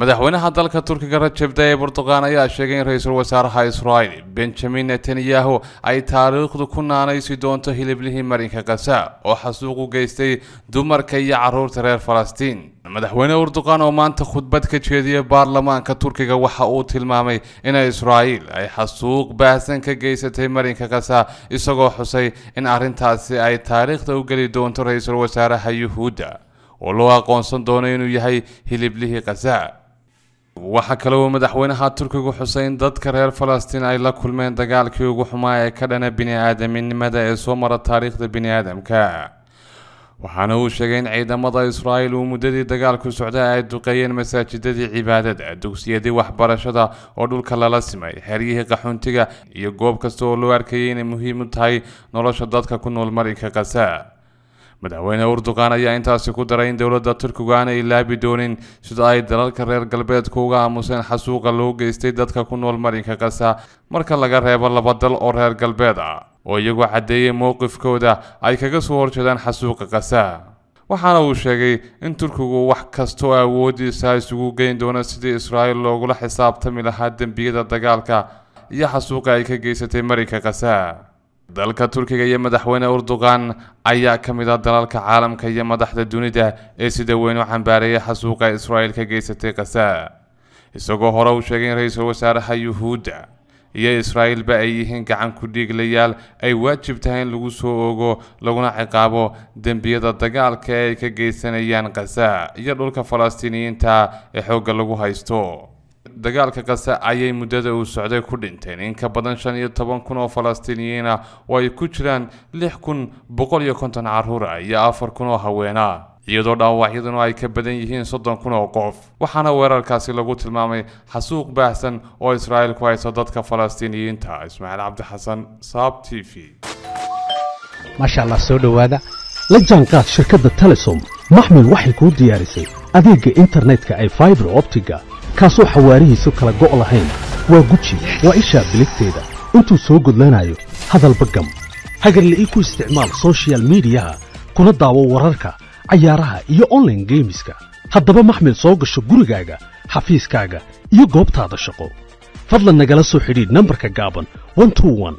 madaxweynaha dalka turkiga rajab tayyib erdogan ayaa sheegay in ra-iisul wasaaraha israa'il benjamin netanyahu ay taariikhdu ku naanaysi doonto hiliblihii marinka gaza oo xasuuq u geystay dumarka iyo carruurta reer falastiin madaxweyne erdogan oo maanta khudbad ka jeediya baarlamaanka turkiga waxa uu tilmaamay inay israa'il ay xasuuq baahsan ka geysatay marinka gaza isagoo xusay in arrintaasi ay taariikhda u geli doonto ra-iisul wasaaraha yuhuudda oo loo aqoonsan doono inuu yahay hiliblihii gaza waxaa kale kaloo madaxweynaha turkigu xusay in dadka reer falastiin ay la kulmeen dagaalkii ugu xumaa ee ka dhana bini-aadaminimada ee soo mara taariikhda bini-aadamka waxaana uu sheegay in ciidamada israaiil uu muddadii dagaalku socda ay duqeeyeen masaajidadii cibaadada dugsiyadii waxbarashada oo dhulka lala simay xeryihii qaxoontiga iyo goob kasta oo loo arkayay inay muhiim u tahay nolosha dadka ku nool marinka kasa madaxweyne urdogan ayaa intaasi ku daray in dowladda turkiga aanay ilaabi doonin sida ay dalalka reer galbeedka uga aamuseen xasuuqa loo geystay dadka ku nool marinka kasa marka laga reebo laba dal oo reer galbeed ah oo iyagoo caddeeyay mowqifkooda ay kaga soo horjeedaan xasuuqa kasa waxaana uu sheegay in turkigu wax kastoo awooddiisa isugu geyn doona sidii israa'iil loogula xisaabtami lahaa dembiyada dagaalka iyo xasuuqa ay ka geysatay marinka kasa dalka turkiga iyo madaxweyne urdogan ayaa ka mid ah dalalka caalamka iyo madaxda dunida ee sida weyn u cambaareeyay xasuuqa israa'iil ka geysatay khaza isagoo hore uu sheegay in ra-iisul wasaaraha yuhuudda iyo israa'iilba ay yihiin gacan ku dhiiglayaal ay waajib tahay in lagu soo ogo laguna ciqaabo dembiyada dagaalka ee ay ka geysanayaan khaza iyo dhulka falastiiniyiinta ee xoogga lagu haysto dagaalka gaza ayay muddada uu socday ku dhinteen in ka badan shan iyo toban kun oo falastiiniyiina oo ay ku jiraan lix kun boqol iyo konton caruura iyo afar kun oo haweena iyadoo dhaawacyaduna ay ka badan yihiin soddon kun oo qof waxaana weerarkaasi lagu tilmaamay xasuuq baahsan oo israa'el ku hayso dadka falastiiniyiinta ismaaciil cabdixasan saab t v maasha allah soo dhowaada la jaanqaad shirkadda telesom maxmil waxay kuu diyaarisay adeegga internetka ee fiber optiga kaasoo xawaarihiisu kala go' lahayn waa guji waa ishaa biligteeda intuu soo gudlanayo hadalba gam hagarle ii ku isticmaal sochial midiyaha kuna daawo wararka cayaaraha iyo online geemiska haddaba maxmil soo gasho gurigaaga xafiiskaaga iyo goobtaada shaqo fadlan nagala soo xidhiidh nambarka gaaban